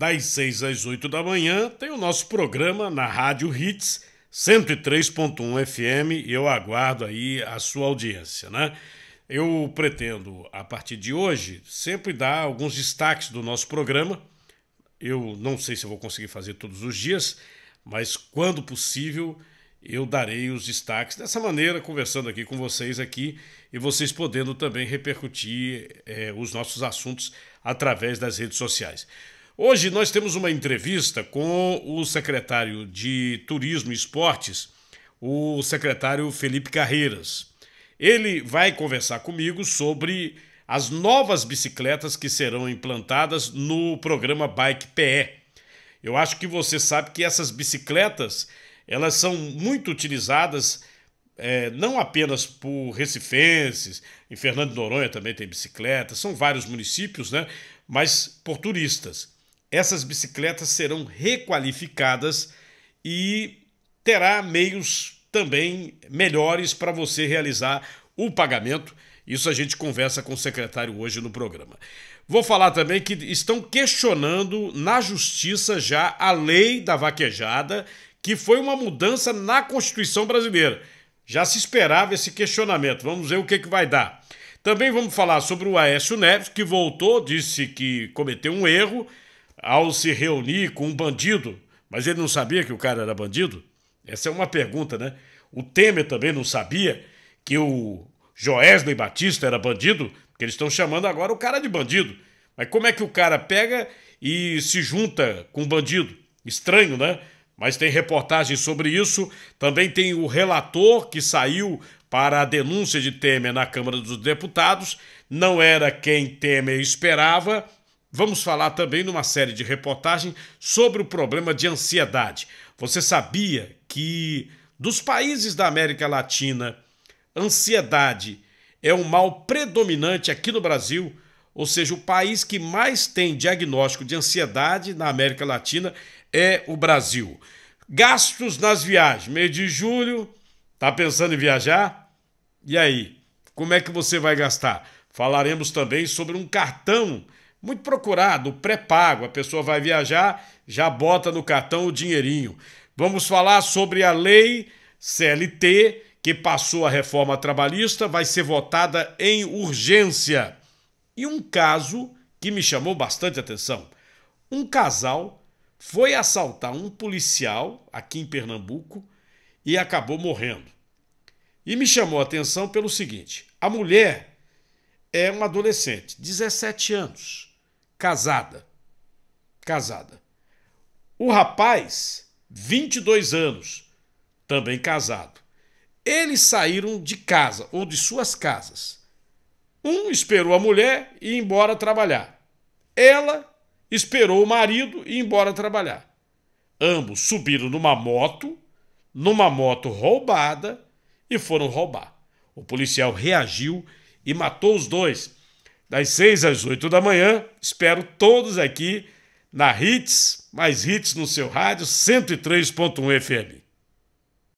das 6 às 8 da manhã, tem o nosso programa na Rádio Hits 103.1 FM e eu aguardo aí a sua audiência, né? Eu pretendo, a partir de hoje, sempre dar alguns destaques do nosso programa. Eu não sei se vou conseguir fazer todos os dias, mas quando possível eu darei os destaques dessa maneira, conversando aqui com vocês aqui e vocês podendo também repercutir eh, os nossos assuntos através das redes sociais. Hoje nós temos uma entrevista com o secretário de Turismo e Esportes, o secretário Felipe Carreiras. Ele vai conversar comigo sobre as novas bicicletas que serão implantadas no programa Bike PE. Eu acho que você sabe que essas bicicletas elas são muito utilizadas é, não apenas por recifenses, em Fernando de Noronha também tem bicicleta, são vários municípios, né? mas por turistas. Essas bicicletas serão requalificadas e terá meios também melhores para você realizar o pagamento. Isso a gente conversa com o secretário hoje no programa. Vou falar também que estão questionando na justiça já a lei da vaquejada, que foi uma mudança na Constituição brasileira. Já se esperava esse questionamento. Vamos ver o que, que vai dar. Também vamos falar sobre o Aécio Neves, que voltou, disse que cometeu um erro ao se reunir com um bandido, mas ele não sabia que o cara era bandido? Essa é uma pergunta, né? O Temer também não sabia que o Joesley Batista era bandido, porque eles estão chamando agora o cara de bandido. Mas como é que o cara pega e se junta com um bandido? Estranho, né? Mas tem reportagem sobre isso. Também tem o relator que saiu para a denúncia de Temer na Câmara dos Deputados. Não era quem Temer esperava, Vamos falar também numa série de reportagens sobre o problema de ansiedade. Você sabia que dos países da América Latina, ansiedade é um mal predominante aqui no Brasil? Ou seja, o país que mais tem diagnóstico de ansiedade na América Latina é o Brasil. Gastos nas viagens. Mês de julho, tá pensando em viajar? E aí, como é que você vai gastar? Falaremos também sobre um cartão muito procurado, pré-pago. A pessoa vai viajar, já bota no cartão o dinheirinho. Vamos falar sobre a lei CLT, que passou a reforma trabalhista, vai ser votada em urgência. E um caso que me chamou bastante atenção. Um casal foi assaltar um policial aqui em Pernambuco e acabou morrendo. E me chamou a atenção pelo seguinte: a mulher é uma adolescente, 17 anos casada. Casada. O rapaz, 22 anos, também casado. Eles saíram de casa ou de suas casas. Um esperou a mulher e embora trabalhar. Ela esperou o marido e embora trabalhar. Ambos subiram numa moto, numa moto roubada e foram roubar. O policial reagiu e matou os dois das 6 às 8 da manhã. Espero todos aqui na Hits, mais Hits no seu rádio, 103.1 FM.